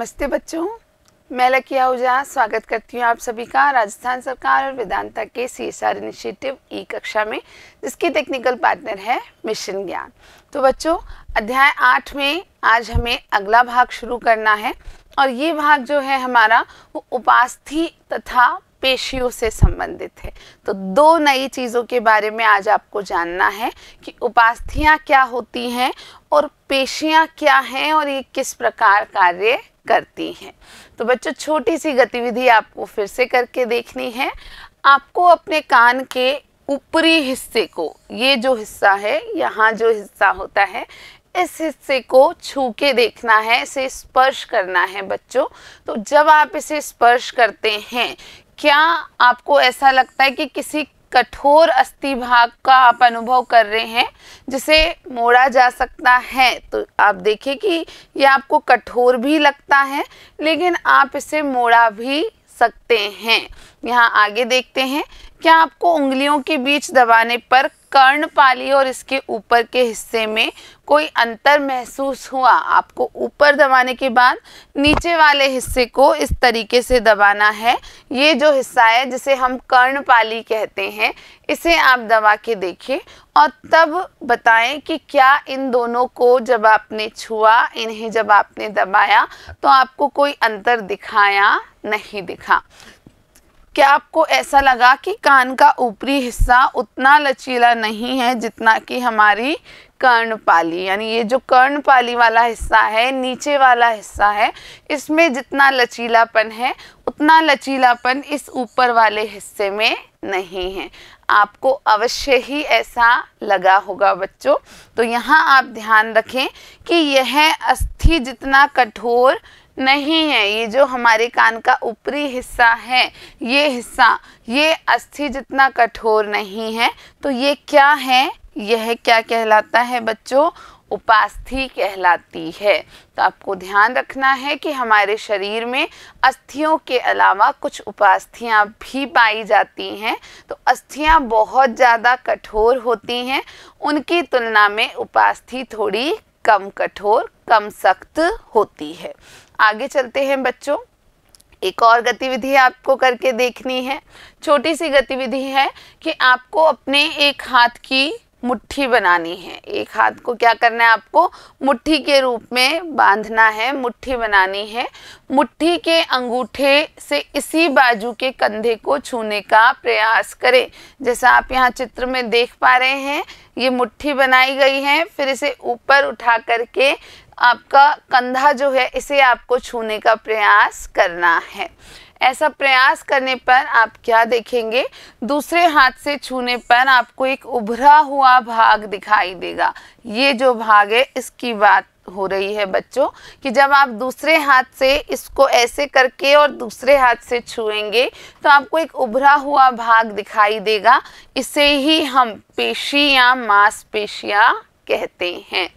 नमस्ते बच्चों मैं लकी आहूजा स्वागत करती हूँ आप सभी का राजस्थान सरकार और वेदांता के C S R initiative E कक्षा में जिसकी टेक्निकल पार्टनर है मिशन ज्ञान तो बच्चों अध्याय आठ में आज हमें अगला भाग शुरू करना है और ये भाग जो है हमारा वो उपास्थि तथा पेशियों से संबंधित है तो दो नई चीज़ों के बारे में आज आपको जानना है कि उपास्थियाँ क्या होती हैं और पेशियाँ क्या हैं और ये किस प्रकार कार्य करती हैं तो बच्चों छोटी सी गतिविधि आपको फिर से करके देखनी है आपको अपने कान के ऊपरी हिस्से को ये जो हिस्सा है यहाँ जो हिस्सा होता है इस हिस्से को छू के देखना है इसे स्पर्श करना है बच्चों तो जब आप इसे स्पर्श करते हैं क्या आपको ऐसा लगता है कि किसी कठोर अस्थि भाग का आप अनुभव कर रहे हैं जिसे मोड़ा जा सकता है तो आप देखें कि ये आपको कठोर भी लगता है लेकिन आप इसे मोड़ा भी सकते हैं यहाँ आगे देखते हैं क्या आपको उंगलियों के बीच दबाने पर कर्णपाली और इसके ऊपर के हिस्से में कोई अंतर महसूस हुआ आपको ऊपर दबाने के बाद नीचे वाले हिस्से को इस तरीके से दबाना है ये जो हिस्सा है जिसे हम कर्णपाली कहते हैं इसे आप दबा के देखें और तब बताएं कि क्या इन दोनों को जब आपने छुआ इन्हें जब आपने दबाया तो आपको कोई अंतर दिखाया नहीं दिखा क्या आपको ऐसा लगा कि कान का ऊपरी हिस्सा उतना लचीला नहीं है जितना कि हमारी कर्णपाली यानी ये जो कर्णपाली वाला हिस्सा है नीचे वाला हिस्सा है इसमें जितना लचीलापन है उतना लचीलापन इस ऊपर वाले हिस्से में नहीं है आपको अवश्य ही ऐसा लगा होगा बच्चों तो यहाँ आप ध्यान रखें कि यह अस्थि जितना कठोर नहीं है ये जो हमारे कान का ऊपरी हिस्सा है ये हिस्सा ये अस्थि जितना कठोर नहीं है तो ये क्या है यह क्या कहलाता है बच्चों उपास्थि कहलाती है तो आपको ध्यान रखना है कि हमारे शरीर में अस्थियों के अलावा कुछ उपास्थियाँ भी पाई जाती हैं तो अस्थियाँ बहुत ज़्यादा कठोर होती हैं उनकी तुलना में उपास्थि थोड़ी कम कठोर कम सख्त होती है आगे चलते हैं बच्चों एक और गतिविधि आपको करके देखनी है छोटी सी गतिविधि है कि आपको अपने एक हाथ की मुट्ठी बनानी है एक हाथ को क्या करना है आपको मुट्ठी के रूप में बांधना है मुट्ठी बनानी है मुट्ठी के अंगूठे से इसी बाजू के कंधे को छूने का प्रयास करें जैसा आप यहाँ चित्र में देख पा रहे हैं ये मुट्ठी बनाई गई है फिर इसे ऊपर उठा करके आपका कंधा जो है इसे आपको छूने का प्रयास करना है ऐसा प्रयास करने पर आप क्या देखेंगे दूसरे हाथ से छूने पर आपको एक उभरा हुआ भाग दिखाई देगा ये जो भाग है इसकी बात हो रही है बच्चों कि जब आप दूसरे हाथ से इसको ऐसे करके और दूसरे हाथ से छुएंगे तो आपको एक उभरा हुआ भाग दिखाई देगा इसे ही हम पेशी या मांसपेशियाँ कहते हैं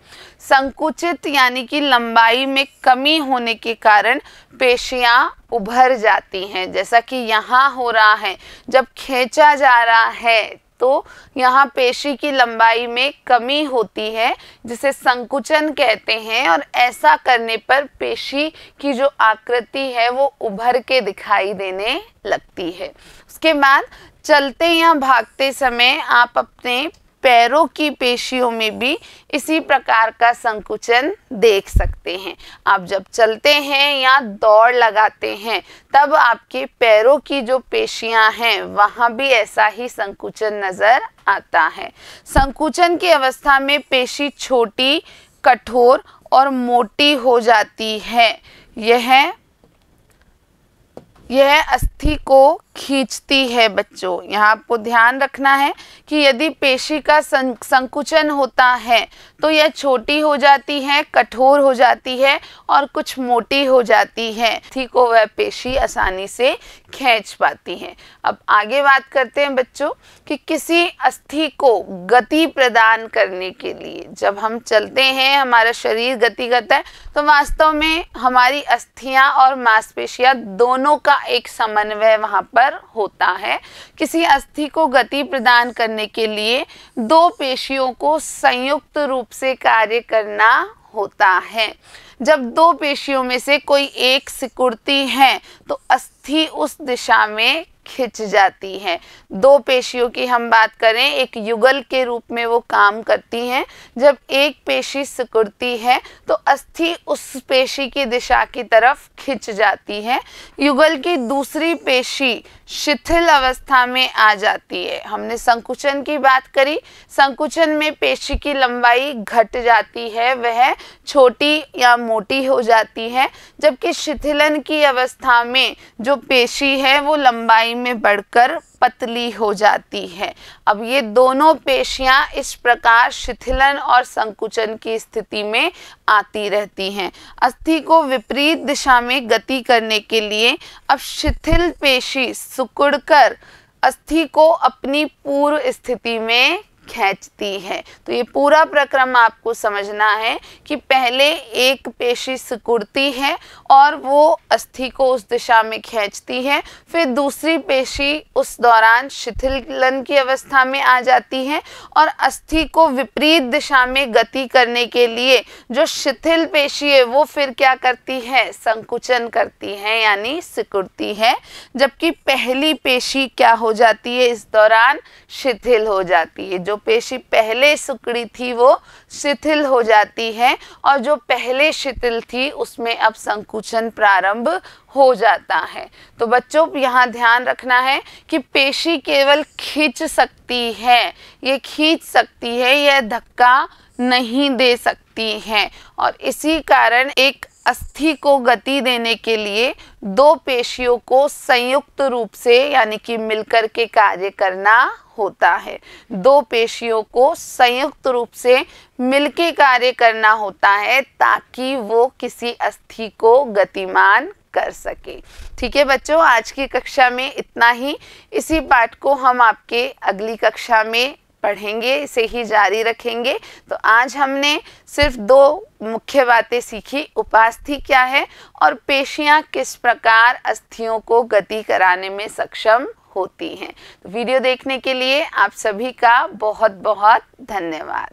संकुचित यानी कि लंबाई में कमी होने के कारण पेशियां उभर जाती हैं जैसा कि यहाँ हो रहा है जब खींचा जा रहा है तो यहाँ पेशी की लंबाई में कमी होती है जिसे संकुचन कहते हैं और ऐसा करने पर पेशी की जो आकृति है वो उभर के दिखाई देने लगती है उसके बाद चलते या भागते समय आप अपने पैरों की पेशियों में भी इसी प्रकार का संकुचन देख सकते हैं आप जब चलते हैं या दौड़ लगाते हैं तब आपके पैरों की जो पेशियां हैं वहाँ भी ऐसा ही संकुचन नज़र आता है संकुचन की अवस्था में पेशी छोटी कठोर और मोटी हो जाती है यह यह अस्थि को खींचती है बच्चों यहाँ आपको ध्यान रखना है कि यदि पेशी का सं संकुचन होता है तो यह छोटी हो जाती है कठोर हो जाती है और कुछ मोटी हो जाती है थी को वह पेशी आसानी से खींच पाती है अब आगे बात करते हैं बच्चों कि किसी अस्थि को गति प्रदान करने के लिए जब हम चलते हैं हमारा शरीर गति करता है तो वास्तव में हमारी अस्थियाँ और मांसपेशियाँ दोनों का एक समन्वय वहाँ पर पर होता है किसी अस्थि को गति प्रदान करने के लिए दो पेशियों को संयुक्त रूप से कार्य करना होता है जब दो पेशियों में से कोई एक सिकुड़ती है तो अस्थि उस दिशा में खिंच जाती हैं दो पेशियों की हम बात करें एक युगल के रूप में वो काम करती हैं जब एक पेशी सिकुड़ती है तो अस्थि उस पेशी की दिशा की तरफ खिंच जाती है युगल की दूसरी पेशी शिथिल अवस्था में आ जाती है हमने संकुचन की बात करी संकुचन में पेशी की लंबाई घट जाती है वह छोटी या मोटी हो जाती है जबकि शिथिलन की अवस्था में जो पेशी है वो लंबाई मोटाई में बढ़कर पतली हो जाती है अब ये दोनों पेशियां इस प्रकार शिथिलन और संकुचन की स्थिति में आती रहती हैं अस्थि को विपरीत दिशा में गति करने के लिए अब शिथिल पेशी सुकुड़कर अस्थि को अपनी पूर्व स्थिति में खींचती है तो ये पूरा प्रक्रम आपको समझना है कि पहले एक पेशी सिकुड़ती है और वो अस्थि को उस दिशा में खींचती है फिर दूसरी पेशी उस दौरान शिथिलन की अवस्था में आ जाती है और अस्थि को विपरीत दिशा में गति करने के लिए जो शिथिल पेशी है वो फिर क्या करती है संकुचन करती है यानी सिकुड़ती है जबकि पहली पेशी क्या हो जाती है इस दौरान शिथिल हो जाती है जो जो पेशी पहले सुकड़ी थी वो शिथिल हो जाती है और जो पहले शिथिल थी उसमें अब संकुचन प्रारंभ हो जाता है तो बच्चों यहाँ ध्यान रखना है कि पेशी केवल खींच सकती है ये खींच सकती है यह धक्का नहीं दे सकती हैं और इसी कारण एक अस्थि को गति देने के लिए दो पेशियों को संयुक्त रूप से यानी कि मिलकर के कार्य करना होता है दो पेशियों को संयुक्त रूप से मिलके कार्य करना होता है ताकि वो किसी अस्थि को गतिमान कर सके ठीक है बच्चों आज की कक्षा में इतना ही इसी पाठ को हम आपके अगली कक्षा में पढ़ेंगे इसे ही जारी रखेंगे तो आज हमने सिर्फ दो मुख्य बातें सीखी उपास्थि क्या है और पेशियाँ किस प्रकार अस्थियों को गति कराने में सक्षम होती हैं तो वीडियो देखने के लिए आप सभी का बहुत बहुत धन्यवाद